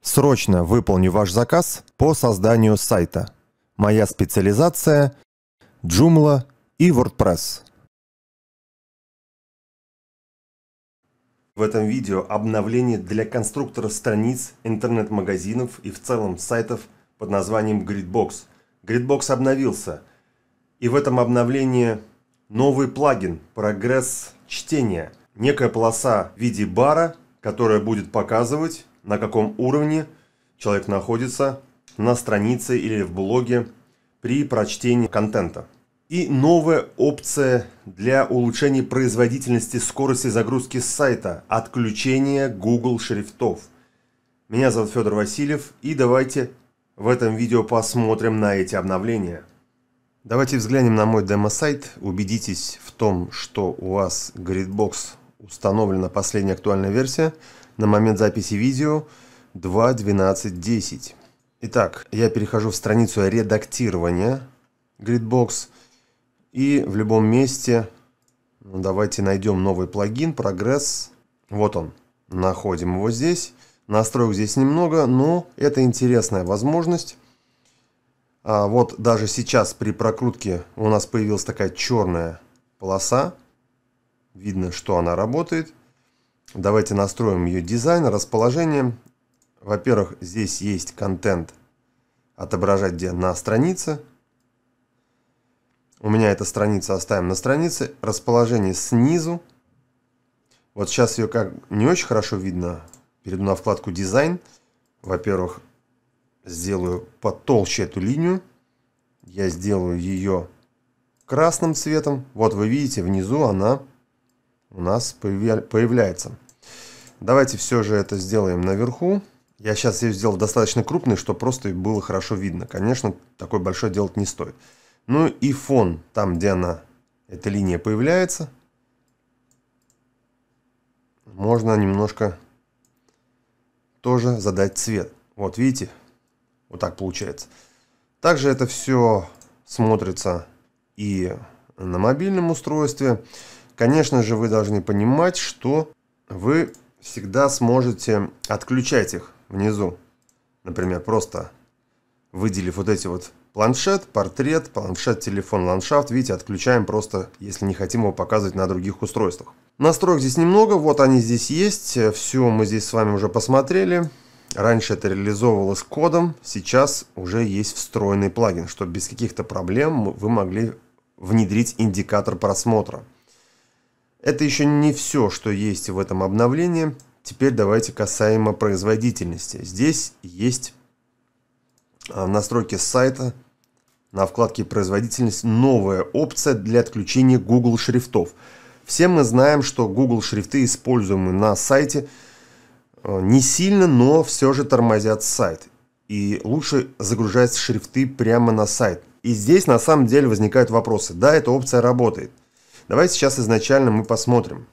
Срочно выполню ваш заказ по созданию сайта. Моя специализация – Joomla и WordPress. В этом видео обновление для конструктора страниц, интернет-магазинов и в целом сайтов под названием Gridbox. Gridbox обновился. И в этом обновлении новый плагин «Прогресс чтения». Некая полоса в виде бара, которая будет показывать на каком уровне человек находится на странице или в блоге при прочтении контента. И новая опция для улучшения производительности скорости загрузки сайта – отключение Google шрифтов. Меня зовут Федор Васильев, и давайте в этом видео посмотрим на эти обновления. Давайте взглянем на мой демо-сайт, убедитесь в том, что у вас Gridbox установлена последняя актуальная версия – на момент записи видео 2.12.10. Итак, я перехожу в страницу редактирования Gridbox и в любом месте ну, давайте найдем новый плагин Progress. Вот он. Находим его здесь. Настроек здесь немного, но это интересная возможность. А вот даже сейчас при прокрутке у нас появилась такая черная полоса. Видно, что она работает. Давайте настроим ее дизайн, расположение. Во-первых, здесь есть контент отображать где на странице. У меня эта страница оставим на странице. Расположение снизу. Вот сейчас ее как не очень хорошо видно. Перейду на вкладку дизайн. Во-первых, сделаю потолще эту линию. Я сделаю ее красным цветом. Вот вы видите, внизу она у нас появляется. Давайте все же это сделаем наверху. Я сейчас ее сделал достаточно крупный, чтобы просто было хорошо видно. Конечно, такой большой делать не стоит. Ну и фон, там где она, эта линия появляется, можно немножко тоже задать цвет. Вот видите, вот так получается. Также это все смотрится и на мобильном устройстве. Конечно же, вы должны понимать, что вы всегда сможете отключать их внизу. Например, просто выделив вот эти вот планшет, портрет, планшет, телефон, ландшафт. Видите, отключаем просто, если не хотим его показывать на других устройствах. Настроек здесь немного, вот они здесь есть. Э, Все мы здесь с вами уже посмотрели. Раньше это реализовывалось кодом, сейчас уже есть встроенный плагин, чтобы без каких-то проблем вы могли внедрить индикатор просмотра. Это еще не все, что есть в этом обновлении. Теперь давайте касаемо производительности. Здесь есть а, настройки сайта на вкладке «Производительность» новая опция для отключения Google шрифтов. Все мы знаем, что Google шрифты, используемые на сайте, э, не сильно, но все же тормозят сайт. И лучше загружать шрифты прямо на сайт. И здесь на самом деле возникают вопросы. Да, эта опция работает. Давайте сейчас изначально мы посмотрим.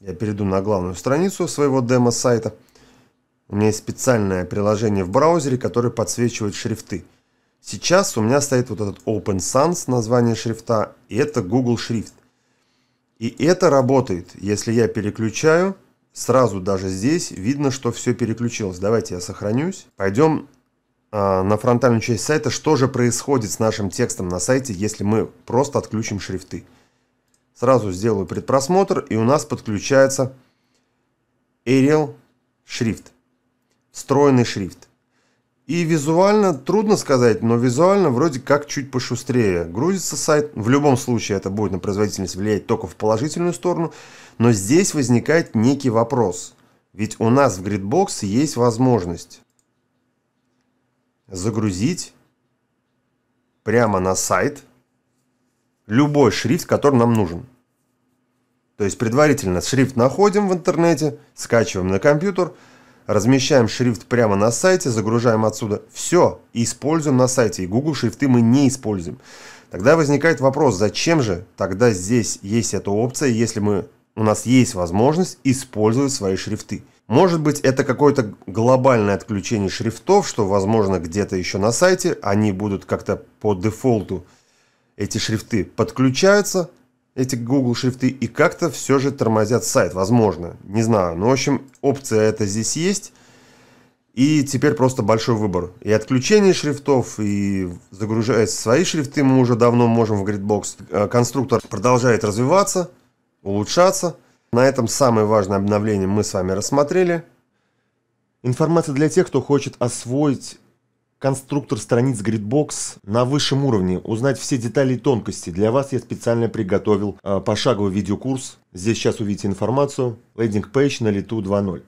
Я перейду на главную страницу своего демо-сайта. У меня есть специальное приложение в браузере, которое подсвечивает шрифты. Сейчас у меня стоит вот этот Open Sans, название шрифта, и это Google шрифт. И это работает. Если я переключаю, сразу даже здесь видно, что все переключилось. Давайте я сохранюсь. Пойдем э, а, на фронтальную часть сайта, что же происходит с нашим текстом на сайте, если мы просто отключим шрифты. Сразу сделаю предпросмотр, и у нас подключается Arial шрифт, встроенный шрифт. И визуально, трудно сказать, но визуально вроде как чуть пошустрее грузится сайт. В любом случае это будет на производительность влиять только в положительную сторону. Но здесь возникает некий вопрос. Ведь у нас в Gridbox есть возможность загрузить прямо на сайт любой шрифт, который нам нужен. То есть предварительно шрифт находим в интернете, скачиваем на компьютер, размещаем шрифт прямо на сайте, загружаем отсюда все используем на сайте. И Google шрифты мы не используем. Тогда возникает вопрос, зачем же тогда здесь есть эта опция, если мы, у нас есть возможность использовать свои шрифты. Может быть это какое-то глобальное отключение шрифтов, что возможно где-то еще на сайте они будут как-то по дефолту эти шрифты подключаются, эти Google шрифты, и как-то все же тормозят сайт, возможно, не знаю. Но, в общем, опция это здесь есть. И теперь просто большой выбор. И отключение шрифтов, и загружая свои шрифты, мы уже давно можем в Gridbox. Э, конструктор продолжает развиваться, улучшаться. На этом самое важное обновление мы с вами рассмотрели. Информация для тех, кто хочет освоить конструктор страниц Gridbox на высшем уровне, узнать все детали и тонкости. Для вас я специально приготовил э, пошаговый видеокурс. Здесь сейчас увидите информацию. Лендинг пейдж на лету 2.0.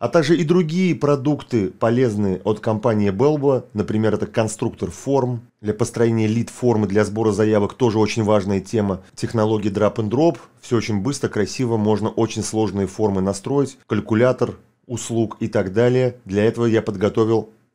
А также и другие продукты полезные от компании Belbo. Например, это конструктор форм для построения лид-формы для сбора заявок. Тоже очень важная тема. Технологии drop-and-drop. Все очень быстро, красиво. Можно очень сложные формы настроить. Калькулятор услуг и так далее. Для этого я подготовил